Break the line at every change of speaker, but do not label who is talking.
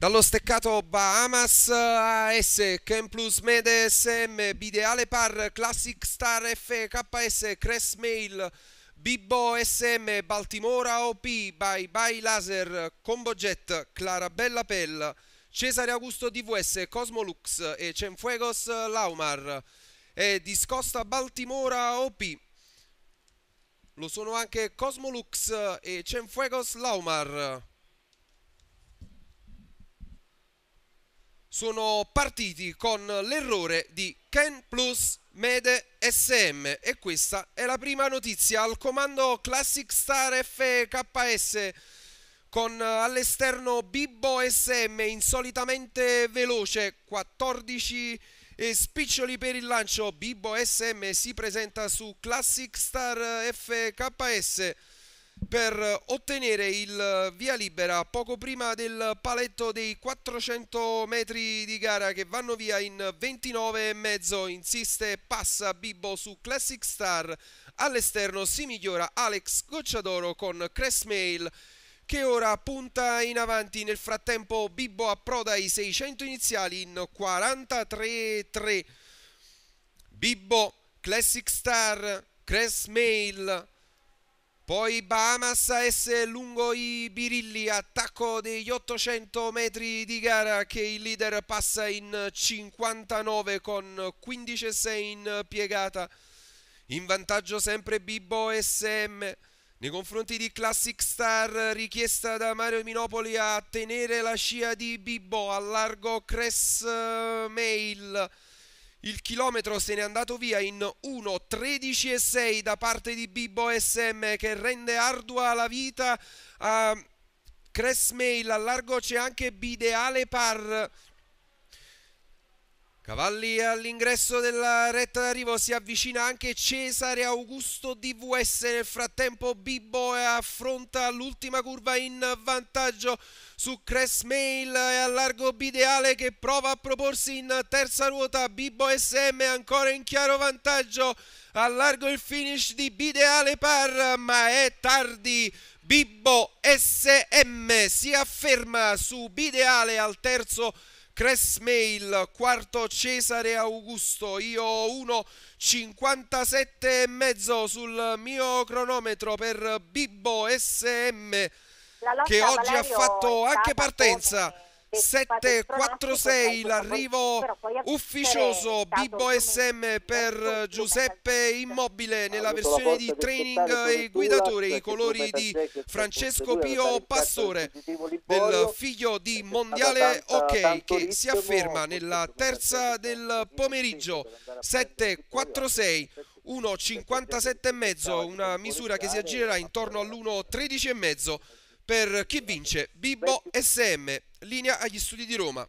Dallo steccato Bahamas, AS, Ken Plus, Mede, SM, Bideale Par, Classic Star, FKS, KS, Cress Mail, Bibbo, SM, Baltimora, OP, Bye Bye Laser, Combo Combojet, Clarabella Pell, Cesare Augusto DVS, Cosmolux e Cenfuegos Laumar. E discosta Baltimora, OP. Lo sono anche Cosmolux e Cenfuegos Laumar. sono partiti con l'errore di Ken Plus Mede SM e questa è la prima notizia al comando Classic Star FKS con all'esterno Bibbo SM insolitamente veloce 14 e spiccioli per il lancio Bibbo SM si presenta su Classic Star FKS per ottenere il via libera poco prima del paletto dei 400 metri di gara che vanno via in 29,5. insiste passa Bibbo su Classic Star all'esterno si migliora Alex Gocciadoro con Cressmail che ora punta in avanti nel frattempo Bibbo approda i 600 iniziali in 43-3 Bibbo Classic Star Cressmail poi Bahamas AS lungo i birilli, attacco degli 800 metri di gara che il leader passa in 59 con 15,6 in piegata. In vantaggio sempre Bibbo SM. Nei confronti di Classic Star, richiesta da Mario Minopoli a tenere la scia di Bibbo al largo Cress eh, Mail il chilometro se n'è andato via in 1.13.6 da parte di Bibbo SM che rende ardua la vita a Cressmail. A largo c'è anche Bideale Par Cavalli all'ingresso della retta d'arrivo si avvicina anche Cesare Augusto DVS, nel frattempo Bibbo eh, affronta l'ultima curva in vantaggio su Cressmail e a largo Bideale che prova a proporsi in terza ruota, Bibbo SM ancora in chiaro vantaggio, a largo il finish di Bideale Par ma è tardi, Bibbo SM si afferma su Bideale al terzo Cressmail, quarto Cesare Augusto, io 1,57 e mezzo sul mio cronometro per Bibbo SM che oggi Valerio ha fatto anche partenza. Come 746 l'arrivo ufficioso Bibbo SM per Giuseppe Immobile nella versione di training e guidatore i colori di Francesco Pio Pastore del figlio di Mondiale Ok che si afferma nella terza del pomeriggio 746 1,57,5 una misura che si aggirerà intorno all'1,13,5 per chi vince Bibbo SM linea agli studi di Roma.